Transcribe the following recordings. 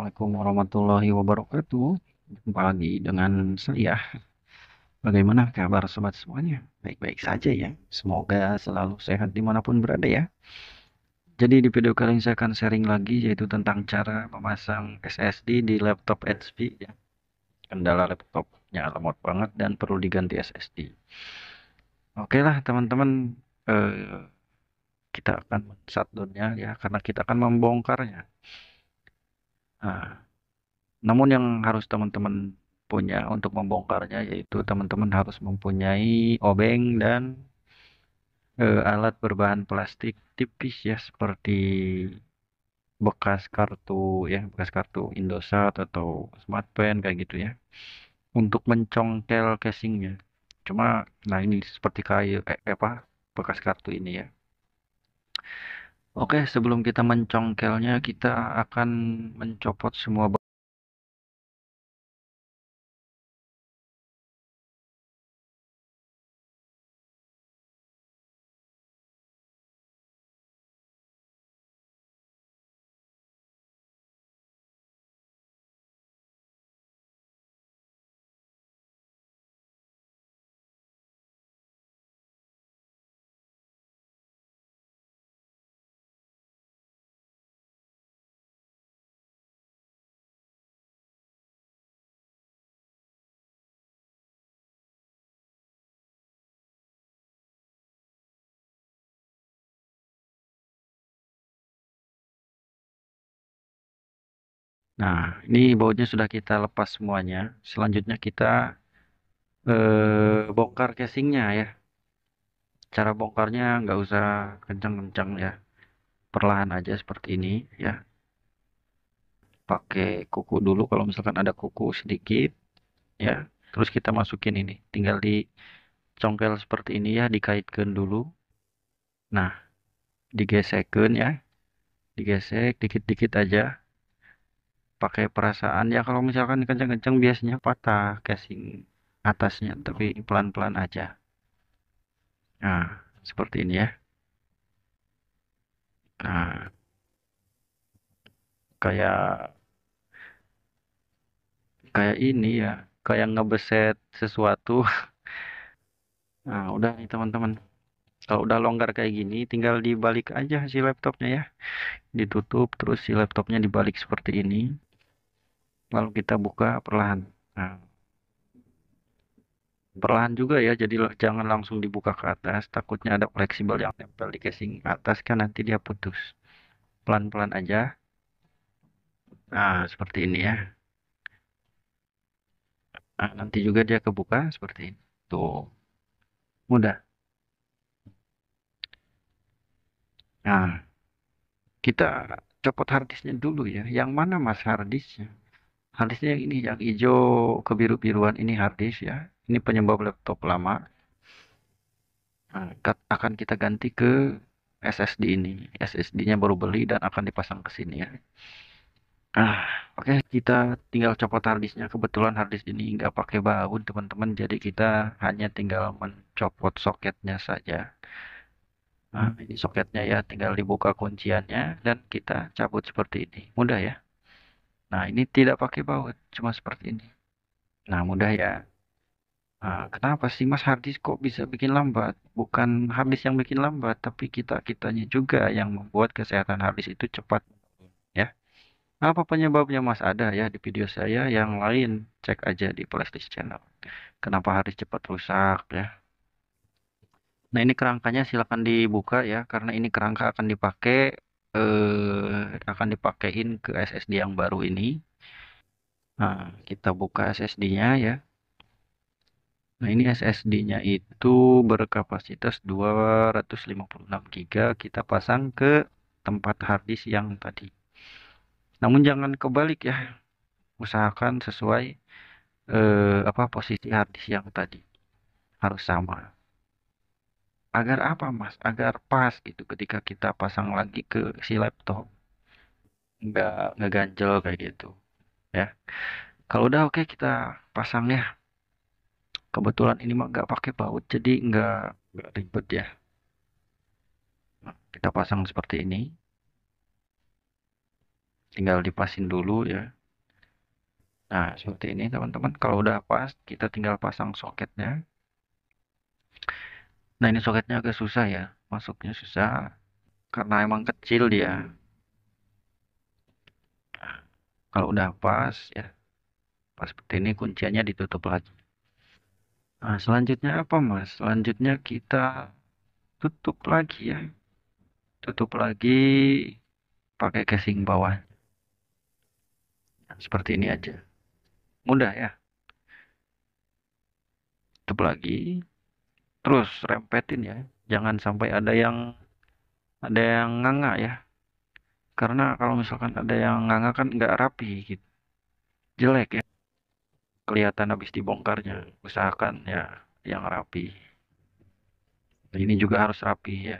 Assalamualaikum warahmatullahi wabarakatuh. Jumpa lagi dengan saya. Bagaimana kabar sobat semuanya? Baik-baik saja ya. Semoga selalu sehat dimanapun berada ya. Jadi di video kali ini saya akan sharing lagi yaitu tentang cara memasang SSD di laptop HP ya. Kendala laptopnya lemot banget dan perlu diganti SSD. Oke lah teman-teman. Eh, kita akan shutdownnya ya karena kita akan membongkarnya. Nah, namun yang harus teman-teman punya untuk membongkarnya yaitu teman-teman harus mempunyai obeng dan e, alat berbahan plastik tipis ya seperti bekas kartu ya bekas kartu Indosat atau Smartpen kayak gitu ya untuk mencongkel casingnya cuma nah ini seperti kayu eh, apa bekas kartu ini ya Oke, sebelum kita mencongkelnya, kita akan mencopot semua Nah, ini bautnya sudah kita lepas semuanya. Selanjutnya kita eh, bongkar casingnya ya. Cara bongkarnya nggak usah kencang-kencang ya. Perlahan aja seperti ini ya. Pakai kuku dulu kalau misalkan ada kuku sedikit ya. Terus kita masukin ini. Tinggal dicongkel seperti ini ya, dikaitkan dulu. Nah, digesekkan ya. Digesek dikit-dikit aja pakai perasaan ya kalau misalkan kenceng-kenceng biasanya patah casing atasnya tapi pelan-pelan aja nah seperti ini ya nah kayak kayak ini ya kayak ngebeset sesuatu nah udah nih teman-teman kalau udah longgar kayak gini tinggal dibalik aja si laptopnya ya ditutup terus si laptopnya dibalik seperti ini lalu kita buka perlahan nah, perlahan juga ya jadi jangan langsung dibuka ke atas takutnya ada fleksibel yang tempel di casing atas kan nanti dia putus pelan-pelan aja nah seperti ini ya nah, nanti juga dia kebuka seperti ini tuh mudah nah kita copot harddisknya dulu ya yang mana mas harddisknya Hardisnya ini yang hijau kebiru-biruan ini harddisk ya ini penyebab laptop lama nah, akan kita ganti ke SSD ini SSD-nya baru beli dan akan dipasang ke sini ya ah oke okay. kita tinggal copot harddisknya kebetulan harddisk ini nggak pakai baut teman-teman jadi kita hanya tinggal mencopot soketnya saja nah ini soketnya ya tinggal dibuka kunciannya dan kita cabut seperti ini mudah ya Nah, ini tidak pakai baut, cuma seperti ini. Nah, mudah ya. Nah, kenapa sih Mas Hardis kok bisa bikin lambat? Bukan Hardis yang bikin lambat, tapi kita-kitanya juga yang membuat kesehatan Hardis itu cepat. Ya. apa penyebabnya Mas ada ya di video saya yang lain, cek aja di playlist channel. Kenapa Hardis cepat rusak ya? Nah, ini kerangkanya silahkan dibuka ya, karena ini kerangka akan dipakai eh, akan dipakein ke SSD yang baru ini. Nah, kita buka SSD-nya ya. Nah, ini SSD-nya itu berkapasitas 256 GB. Kita pasang ke tempat harddisk yang tadi. Namun jangan kebalik ya. Usahakan sesuai eh, apa posisi harddisk yang tadi. Harus sama. Agar apa, Mas? Agar pas gitu ketika kita pasang lagi ke si laptop. Nggak, nggak ganjel kayak gitu. Ya. Kalau udah oke okay, kita pasang ya. Kebetulan ini mah nggak pakai baut, jadi nggak, nggak ribet ya. Nah, kita pasang seperti ini. Tinggal dipasin dulu ya. Nah, seperti ini teman-teman. Kalau udah pas, kita tinggal pasang soketnya. Nah ini soketnya agak susah ya, masuknya susah karena emang kecil dia. Kalau udah pas ya, pas seperti ini kunciannya ditutup lagi. Nah selanjutnya apa mas? Selanjutnya kita tutup lagi ya, tutup lagi pakai casing bawah. seperti ini aja, mudah ya. Tutup lagi, terus rempetin ya jangan sampai ada yang ada yang nganga ya karena kalau misalkan ada yang nganga kan nggak rapi gitu jelek ya kelihatan habis dibongkarnya usahakan ya yang rapi ini juga harus rapi ya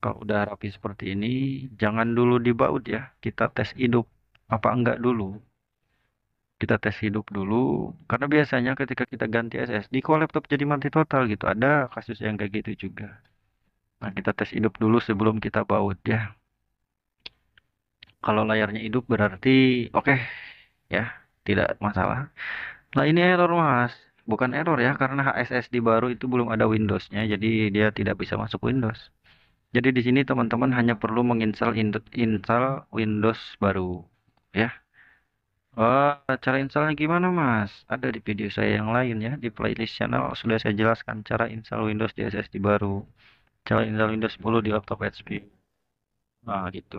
kalau udah rapi seperti ini jangan dulu dibaut ya kita tes hidup apa enggak dulu kita tes hidup dulu karena biasanya ketika kita ganti SSD kok laptop jadi mati total gitu ada kasus yang kayak gitu juga nah kita tes hidup dulu sebelum kita baut ya kalau layarnya hidup berarti oke okay, ya tidak masalah nah ini error mas bukan error ya karena SSD baru itu belum ada Windowsnya jadi dia tidak bisa masuk Windows jadi di sini teman-teman hanya perlu menginstal install Windows baru ya Oh, cara installnya gimana Mas? Ada di video saya yang lain ya, di playlist channel sudah saya jelaskan cara install Windows di SSD baru. Cara install Windows 10 di laptop HP. Nah, gitu.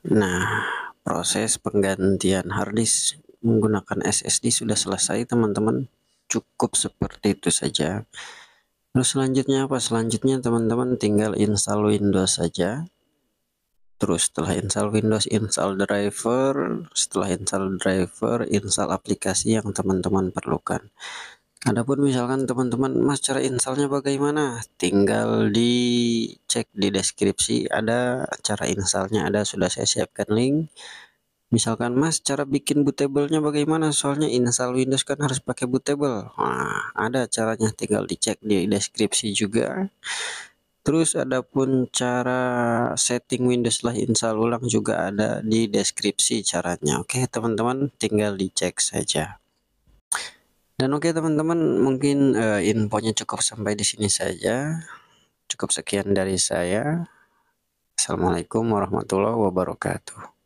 Nah, proses penggantian harddisk menggunakan SSD sudah selesai teman-teman. Cukup seperti itu saja. Terus selanjutnya apa? Selanjutnya teman-teman tinggal install Windows saja. Terus setelah install Windows, install driver. Setelah install driver, install aplikasi yang teman-teman perlukan. Adapun misalkan teman-teman mas cara installnya bagaimana tinggal dicek di deskripsi ada cara installnya ada sudah saya siapkan link misalkan mas cara bikin bootable-nya bagaimana soalnya install Windows kan harus pakai bootable nah, ada caranya tinggal dicek di deskripsi juga terus adapun cara setting Windows lah install ulang juga ada di deskripsi caranya oke teman-teman tinggal dicek saja dan oke okay, teman-teman, mungkin uh, infonya cukup sampai di sini saja. Cukup sekian dari saya. Assalamualaikum warahmatullahi wabarakatuh.